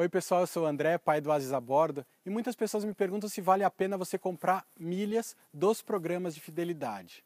Oi pessoal, eu sou o André, pai do Asis a Bordo, e muitas pessoas me perguntam se vale a pena você comprar milhas dos programas de fidelidade.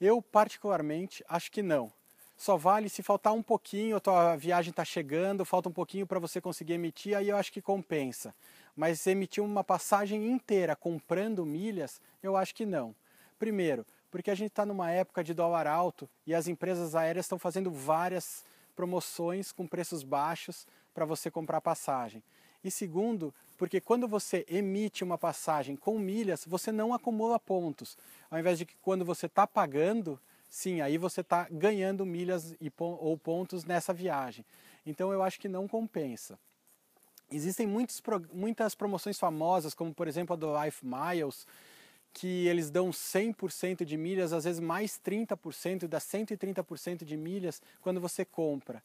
Eu, particularmente, acho que não. Só vale se faltar um pouquinho, a tua viagem está chegando, falta um pouquinho para você conseguir emitir, aí eu acho que compensa. Mas emitir uma passagem inteira comprando milhas, eu acho que não. Primeiro, porque a gente está numa época de dólar alto e as empresas aéreas estão fazendo várias promoções com preços baixos para você comprar passagem. E segundo, porque quando você emite uma passagem com milhas, você não acumula pontos. Ao invés de que quando você está pagando, sim, aí você está ganhando milhas e, ou pontos nessa viagem. Então eu acho que não compensa. Existem muitos, muitas promoções famosas, como por exemplo a do Life Miles, que eles dão 100% de milhas, às vezes mais 30%, dá 130% de milhas quando você compra.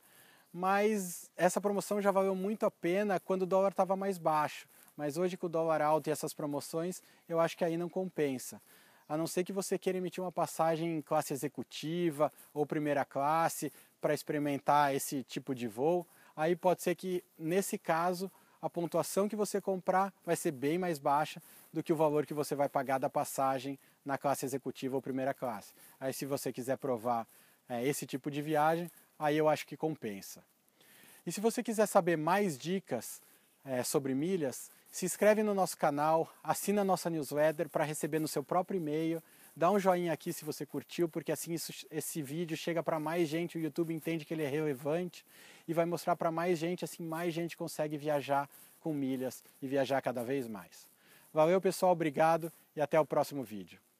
Mas essa promoção já valeu muito a pena quando o dólar estava mais baixo. Mas hoje com o dólar alto e essas promoções, eu acho que aí não compensa. A não ser que você queira emitir uma passagem em classe executiva ou primeira classe para experimentar esse tipo de voo, aí pode ser que nesse caso a pontuação que você comprar vai ser bem mais baixa do que o valor que você vai pagar da passagem na classe executiva ou primeira classe. Aí, se você quiser provar é, esse tipo de viagem, aí eu acho que compensa. E se você quiser saber mais dicas é, sobre milhas, se inscreve no nosso canal, assina a nossa newsletter para receber no seu próprio e-mail Dá um joinha aqui se você curtiu, porque assim isso, esse vídeo chega para mais gente, o YouTube entende que ele é relevante e vai mostrar para mais gente, assim mais gente consegue viajar com milhas e viajar cada vez mais. Valeu, pessoal, obrigado e até o próximo vídeo.